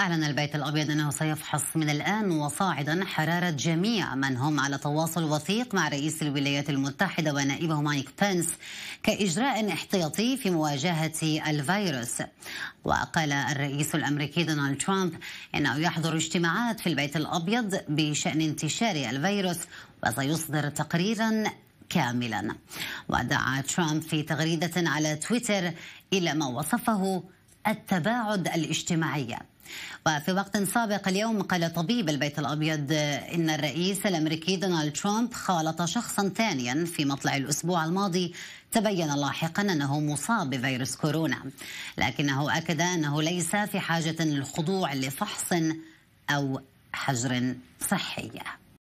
أعلن البيت الأبيض أنه سيفحص من الآن وصاعدا حرارة جميع من هم على تواصل وثيق مع رئيس الولايات المتحدة ونائبه مايك بنس كإجراء احتياطي في مواجهة الفيروس وقال الرئيس الأمريكي دونالد ترامب أنه يحضر اجتماعات في البيت الأبيض بشأن انتشار الفيروس وسيصدر تقريرا كاملا ودعا ترامب في تغريدة على تويتر إلى ما وصفه التباعد الاجتماعيه وفي وقت سابق اليوم قال طبيب البيت الابيض ان الرئيس الامريكي دونالد ترامب خالط شخصا ثانيا في مطلع الاسبوع الماضي تبين لاحقا انه مصاب بفيروس كورونا لكنه اكد انه ليس في حاجه للخضوع لفحص او حجر صحي